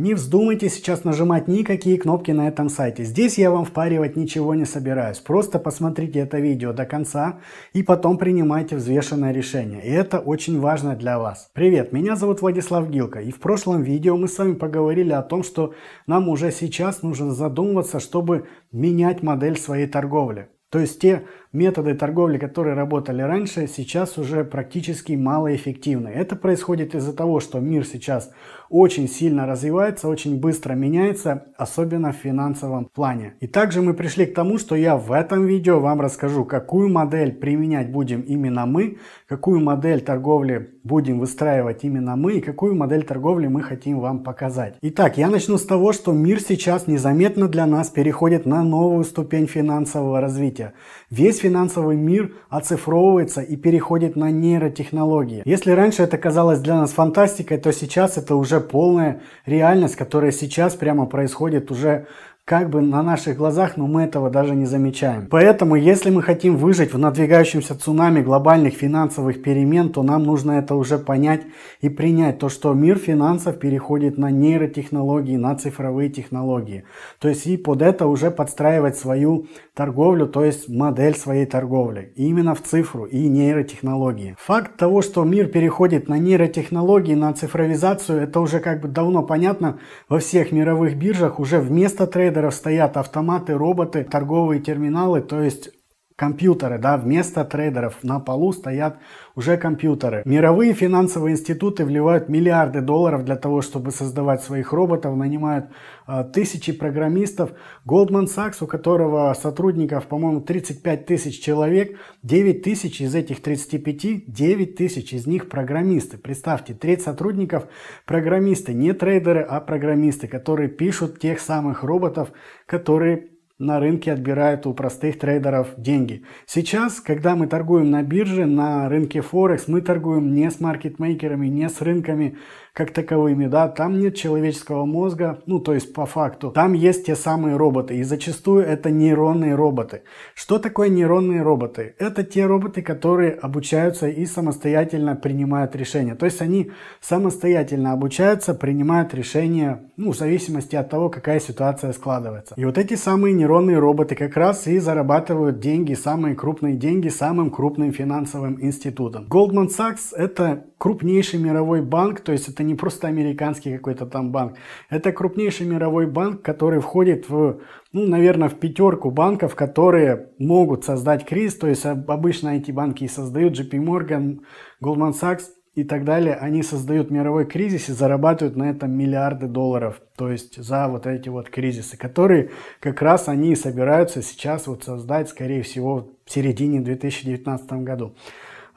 Не вздумайте сейчас нажимать никакие кнопки на этом сайте. Здесь я вам впаривать ничего не собираюсь. Просто посмотрите это видео до конца и потом принимайте взвешенное решение. И это очень важно для вас. Привет, меня зовут Владислав Гилко. И в прошлом видео мы с вами поговорили о том, что нам уже сейчас нужно задумываться, чтобы менять модель своей торговли. То есть те методы торговли, которые работали раньше, сейчас уже практически малоэффективны. Это происходит из-за того, что мир сейчас очень сильно развивается, очень быстро меняется, особенно в финансовом плане. И также мы пришли к тому, что я в этом видео вам расскажу, какую модель применять будем именно мы, какую модель торговли будем выстраивать именно мы и какую модель торговли мы хотим вам показать. Итак, я начну с того, что мир сейчас незаметно для нас переходит на новую ступень финансового развития. Весь финансовый мир оцифровывается и переходит на нейротехнологии. Если раньше это казалось для нас фантастикой, то сейчас это уже полная реальность, которая сейчас прямо происходит уже как бы на наших глазах, но мы этого даже не замечаем. Поэтому, если мы хотим выжить в надвигающемся цунами глобальных финансовых перемен, то нам нужно это уже понять и принять, то что мир финансов переходит на нейротехнологии, на цифровые технологии. То есть и под это уже подстраивать свою торговлю, то есть модель своей торговли, и именно в цифру и нейротехнологии. Факт того, что мир переходит на нейротехнологии, на цифровизацию, это уже как бы давно понятно во всех мировых биржах, уже вместо трейда трейдеров стоят автоматы, роботы, торговые терминалы, то есть компьютеры, да, вместо трейдеров на полу стоят уже компьютеры. Мировые финансовые институты вливают миллиарды долларов для того, чтобы создавать своих роботов, нанимают э, тысячи программистов. Goldman Sachs, у которого сотрудников, по-моему, 35 тысяч человек, 9 тысяч из этих 35, 9 тысяч из них программисты. Представьте, треть сотрудников программисты, не трейдеры, а программисты, которые пишут тех самых роботов, которые на рынке отбирают у простых трейдеров деньги. Сейчас, когда мы торгуем на бирже, на рынке Форекс, мы торгуем не с маркетмейкерами, не с рынками, как таковыми, да, там нет человеческого мозга, ну, то есть по факту. Там есть те самые роботы, и зачастую это нейронные роботы. Что такое нейронные роботы? Это те роботы, которые обучаются и самостоятельно принимают решения. То есть они самостоятельно обучаются, принимают решения, ну, в зависимости от того, какая ситуация складывается. И вот эти самые нейронные роботы как раз и зарабатывают деньги, самые крупные деньги, самым крупным финансовым институтом. Goldman Sachs это крупнейший мировой банк, то есть это не просто американский какой-то там банк, это крупнейший мировой банк, который входит в, ну, наверное, в пятерку банков, которые могут создать кризис, то есть обычно эти банки и создают JP Morgan, Goldman Sachs и так далее, они создают мировой кризис и зарабатывают на этом миллиарды долларов, то есть за вот эти вот кризисы, которые как раз они собираются сейчас вот создать, скорее всего, в середине 2019 году.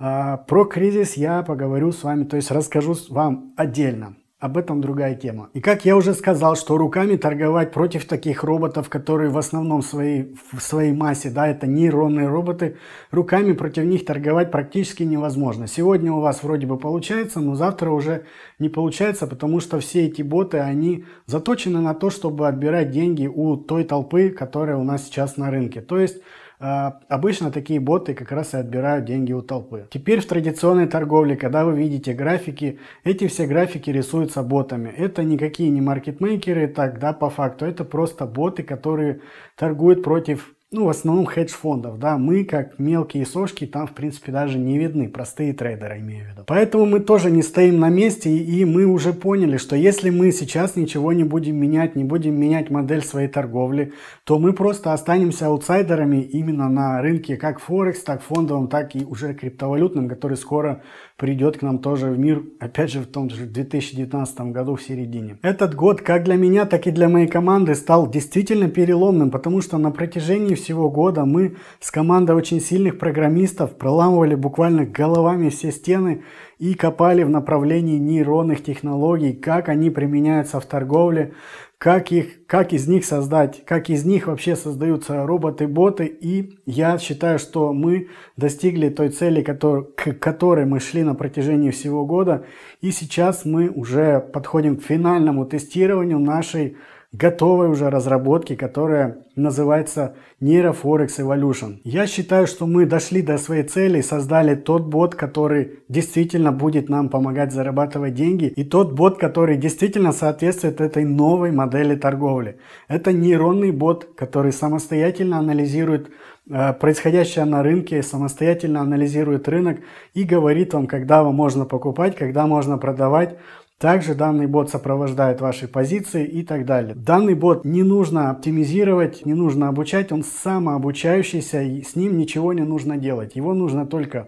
А, про кризис я поговорю с вами, то есть расскажу вам отдельно. Об этом другая тема. И как я уже сказал, что руками торговать против таких роботов, которые в основном в своей, в своей массе, да, это нейронные роботы, руками против них торговать практически невозможно. Сегодня у вас вроде бы получается, но завтра уже не получается, потому что все эти боты, они заточены на то, чтобы отбирать деньги у той толпы, которая у нас сейчас на рынке. То есть а, обычно такие боты как раз и отбирают деньги у толпы. Теперь в традиционной торговле, когда вы видите графики, эти все графики рисуются ботами. Это никакие не маркетмейкеры да, по факту, это просто боты, которые торгуют против ну, в основном хедж-фондов, да, мы как мелкие сошки там, в принципе, даже не видны, простые трейдеры, имею в виду. Поэтому мы тоже не стоим на месте, и мы уже поняли, что если мы сейчас ничего не будем менять, не будем менять модель своей торговли, то мы просто останемся аутсайдерами именно на рынке как Форекс, так фондовым, так и уже криптовалютным, который скоро придет к нам тоже в мир, опять же, в том же 2019 году в середине. Этот год как для меня, так и для моей команды стал действительно переломным, потому что на протяжении всего года мы с командой очень сильных программистов проламывали буквально головами все стены и копали в направлении нейронных технологий, как они применяются в торговле, как, их, как из них создать, как из них вообще создаются роботы-боты. И я считаю, что мы достигли той цели, который, к которой мы шли на протяжении всего года. И сейчас мы уже подходим к финальному тестированию нашей готовой уже разработки, которая называется NeuroForex Evolution. Я считаю, что мы дошли до своей цели и создали тот бот, который действительно будет нам помогать зарабатывать деньги и тот бот, который действительно соответствует этой новой модели торговли. Это нейронный бот, который самостоятельно анализирует э, происходящее на рынке, самостоятельно анализирует рынок и говорит вам, когда вам можно покупать, когда можно продавать, также данный бот сопровождает ваши позиции и так далее. Данный бот не нужно оптимизировать, не нужно обучать, он самообучающийся, и с ним ничего не нужно делать. Его нужно только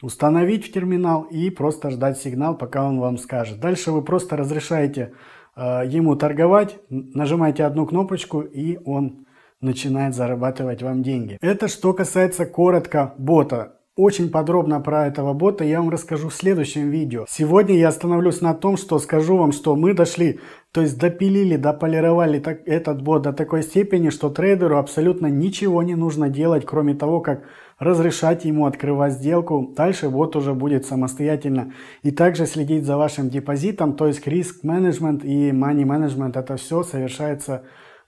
установить в терминал и просто ждать сигнал, пока он вам скажет. Дальше вы просто разрешаете э, ему торговать, нажимаете одну кнопочку и он начинает зарабатывать вам деньги. Это что касается коротко бота. Очень подробно про этого бота я вам расскажу в следующем видео. Сегодня я остановлюсь на том, что скажу вам, что мы дошли, то есть допилили, дополировали так, этот бот до такой степени, что трейдеру абсолютно ничего не нужно делать, кроме того, как разрешать ему открывать сделку. Дальше бот уже будет самостоятельно. И также следить за вашим депозитом, то есть риск менеджмент и money менеджмент, это все совершается,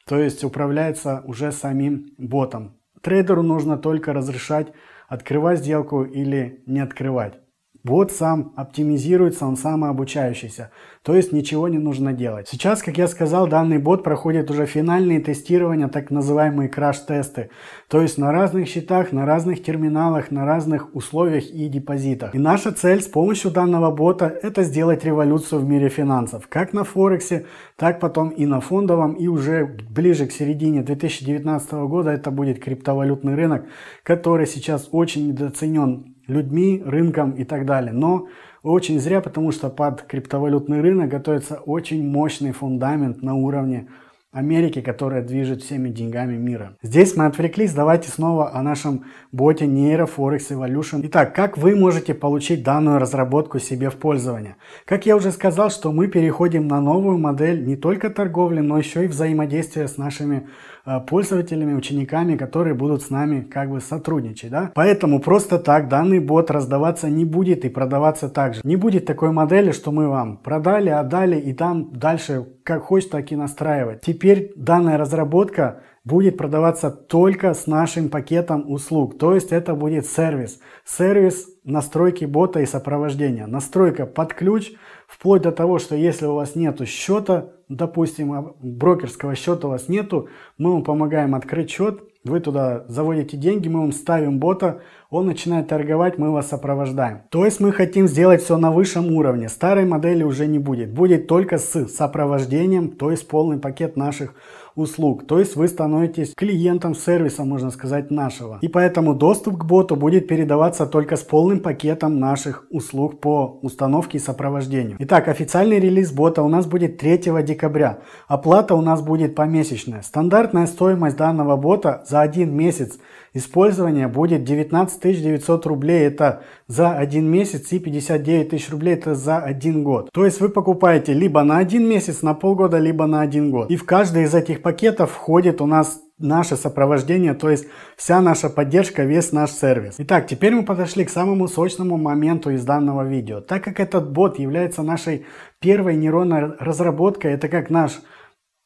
то есть управляется уже самим ботом. Трейдеру нужно только разрешать открывать сделку или не открывать. Бот сам оптимизируется, он самообучающийся. То есть ничего не нужно делать. Сейчас, как я сказал, данный бот проходит уже финальные тестирования, так называемые краш-тесты. То есть на разных счетах, на разных терминалах, на разных условиях и депозитах. И наша цель с помощью данного бота это сделать революцию в мире финансов. Как на Форексе, так потом и на фондовом. И уже ближе к середине 2019 года это будет криптовалютный рынок, который сейчас очень недооценен людьми, рынком и так далее. Но очень зря, потому что под криптовалютный рынок готовится очень мощный фундамент на уровне Америки, которая движет всеми деньгами мира. Здесь мы отвлеклись, давайте снова о нашем боте Forex Evolution. Итак, как вы можете получить данную разработку себе в пользование? Как я уже сказал, что мы переходим на новую модель не только торговли, но еще и взаимодействия с нашими э, пользователями, учениками, которые будут с нами как бы сотрудничать, да? Поэтому просто так данный бот раздаваться не будет и продаваться также. Не будет такой модели, что мы вам продали, отдали и там дальше как хочешь, так и настраивать теперь данная разработка будет продаваться только с нашим пакетом услуг. То есть это будет сервис. Сервис настройки бота и сопровождения. Настройка под ключ, вплоть до того, что если у вас нету счета, допустим, а, брокерского счета у вас нету, мы вам помогаем открыть счет, вы туда заводите деньги, мы вам ставим бота, он начинает торговать, мы вас сопровождаем. То есть мы хотим сделать все на высшем уровне. Старой модели уже не будет. Будет только с сопровождением, то есть полный пакет наших услуг. То есть вы становитесь клиентом сервиса, можно сказать, нашего. И поэтому доступ к боту будет передаваться только с полным пакетом наших услуг по установке и сопровождению. Итак, официальный релиз бота у нас будет 3 декабря. Оплата у нас будет помесячная. Стандартная стоимость данного бота за один месяц использования будет 19 900 рублей. Это за один месяц и 59 тысяч рублей это за один год. То есть вы покупаете либо на один месяц, на полгода, либо на один год. И в каждой из этих пакета входит у нас наше сопровождение, то есть вся наша поддержка, весь наш сервис. Итак, теперь мы подошли к самому сочному моменту из данного видео. Так как этот бот является нашей первой нейронной разработкой, это как наш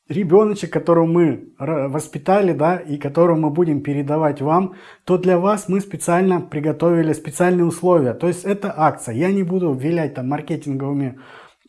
ребеночек, которого мы воспитали, да, и которого мы будем передавать вам, то для вас мы специально приготовили специальные условия. То есть это акция. Я не буду вилять там маркетинговыми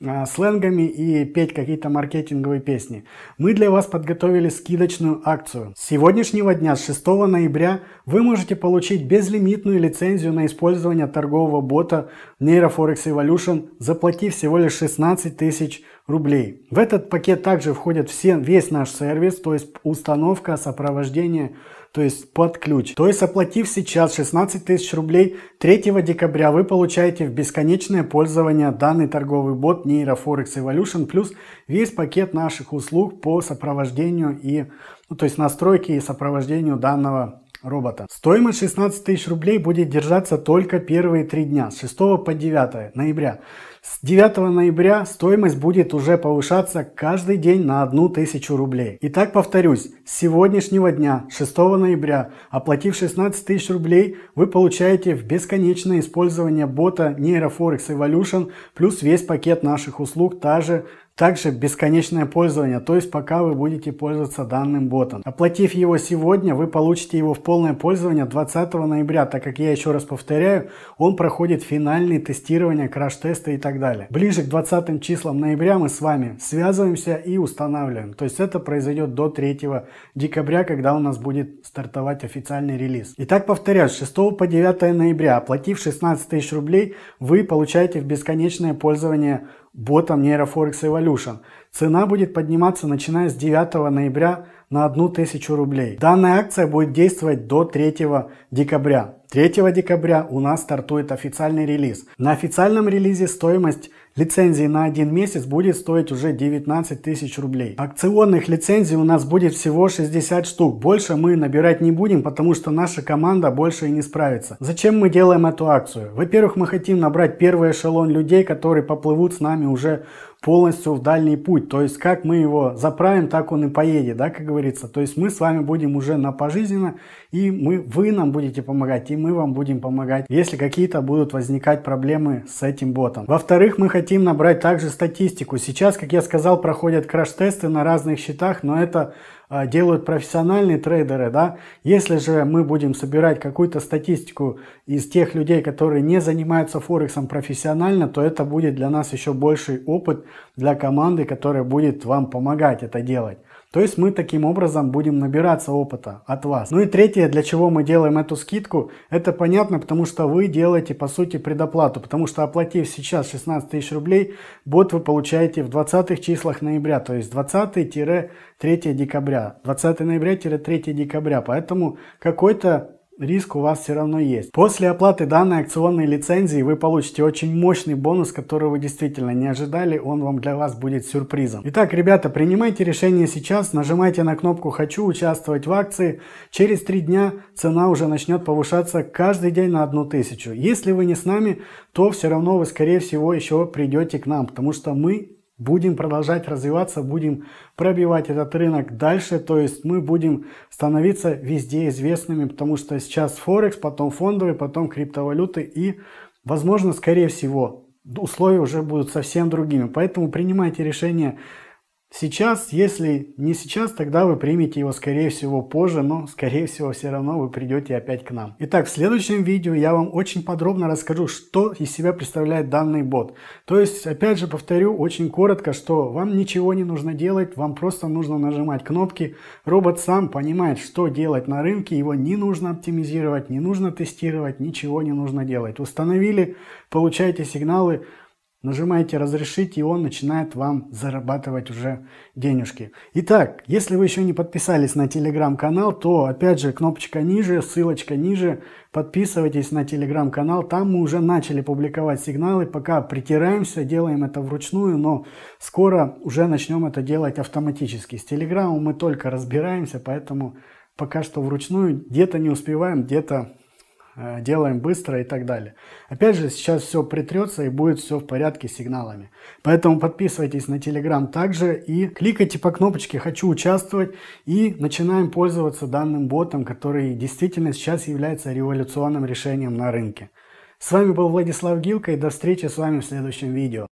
Э, сленгами и петь какие-то маркетинговые песни. Мы для вас подготовили скидочную акцию. С сегодняшнего дня, с 6 ноября, вы можете получить безлимитную лицензию на использование торгового бота NeuroForex Evolution, заплатив всего лишь 16 тысяч рублей. В этот пакет также входит все, весь наш сервис, то есть установка, сопровождение, то есть под ключ. То есть оплатив сейчас 16 тысяч рублей, 3 декабря вы получаете в бесконечное пользование данный торговый бот NeuroForex Evolution плюс весь пакет наших услуг по сопровождению и, ну, то есть настройке и сопровождению данного робота. Стоимость 16 тысяч рублей будет держаться только первые три дня, с 6 по 9 ноября. С 9 ноября стоимость будет уже повышаться каждый день на 1 тысячу рублей. Итак, повторюсь, с сегодняшнего дня, 6 ноября, оплатив 16 тысяч рублей, вы получаете в бесконечное использование бота NeuroForex Evolution плюс весь пакет наших услуг, та же также бесконечное пользование, то есть пока вы будете пользоваться данным ботом. Оплатив его сегодня, вы получите его в полное пользование 20 ноября, так как я еще раз повторяю, он проходит финальные тестирования, краш-тесты и так далее. Ближе к 20 числам ноября мы с вами связываемся и устанавливаем. То есть это произойдет до 3 декабря, когда у нас будет стартовать официальный релиз. Итак, повторяю, с 6 по 9 ноября, оплатив 16 тысяч рублей, вы получаете в бесконечное пользование ботом NeuroForex Evolution. Цена будет подниматься начиная с 9 ноября на 1000 рублей. Данная акция будет действовать до 3 декабря. 3 декабря у нас стартует официальный релиз. На официальном релизе стоимость лицензии на один месяц будет стоить уже 19 тысяч рублей. Акционных лицензий у нас будет всего 60 штук. Больше мы набирать не будем, потому что наша команда больше и не справится. Зачем мы делаем эту акцию? Во-первых, мы хотим набрать первый эшелон людей, которые поплывут с нами уже полностью в дальний путь. То есть как мы его заправим, так он и поедет, да, как говорится. То есть мы с вами будем уже на пожизненно, и мы, вы нам будете помогать, и мы вам будем помогать, если какие-то будут возникать проблемы с этим ботом. Во-вторых, мы хотим набрать также статистику. Сейчас, как я сказал, проходят краш-тесты на разных счетах, но это а, делают профессиональные трейдеры, да, если же мы будем собирать какую-то статистику из тех людей, которые не занимаются Форексом профессионально, то это будет для нас еще больший опыт для команды, которая будет вам помогать это делать. То есть мы таким образом будем набираться опыта от вас. Ну и третье, для чего мы делаем эту скидку, это понятно, потому что вы делаете по сути предоплату, потому что оплатив сейчас 16 тысяч рублей, бот вы получаете в 20 числах ноября, то есть 20-3 декабря, 20 ноября-3 декабря, поэтому какой-то риск у вас все равно есть. После оплаты данной акционной лицензии вы получите очень мощный бонус, который вы действительно не ожидали, он вам для вас будет сюрпризом. Итак, ребята, принимайте решение сейчас, нажимайте на кнопку «Хочу участвовать в акции». Через три дня цена уже начнет повышаться каждый день на одну тысячу. Если вы не с нами, то все равно вы, скорее всего, еще придете к нам, потому что мы будем продолжать развиваться, будем пробивать этот рынок дальше, то есть мы будем становиться везде известными, потому что сейчас Форекс, потом фондовый, потом криптовалюты и, возможно, скорее всего, условия уже будут совсем другими. Поэтому принимайте решение Сейчас, если не сейчас, тогда вы примете его, скорее всего, позже, но, скорее всего, все равно вы придете опять к нам. Итак, в следующем видео я вам очень подробно расскажу, что из себя представляет данный бот. То есть, опять же, повторю очень коротко, что вам ничего не нужно делать, вам просто нужно нажимать кнопки. Робот сам понимает, что делать на рынке, его не нужно оптимизировать, не нужно тестировать, ничего не нужно делать. Установили, получаете сигналы, Нажимаете «Разрешить», и он начинает вам зарабатывать уже денежки. Итак, если вы еще не подписались на телеграм-канал, то опять же кнопочка ниже, ссылочка ниже, подписывайтесь на телеграм-канал, там мы уже начали публиковать сигналы, пока притираемся, делаем это вручную, но скоро уже начнем это делать автоматически. С телеграмом мы только разбираемся, поэтому пока что вручную, где-то не успеваем, где-то Э, делаем быстро и так далее. Опять же, сейчас все притрется и будет все в порядке с сигналами. Поэтому подписывайтесь на Telegram также и кликайте по кнопочке «Хочу участвовать» и начинаем пользоваться данным ботом, который действительно сейчас является революционным решением на рынке. С вами был Владислав Гилко и до встречи с вами в следующем видео.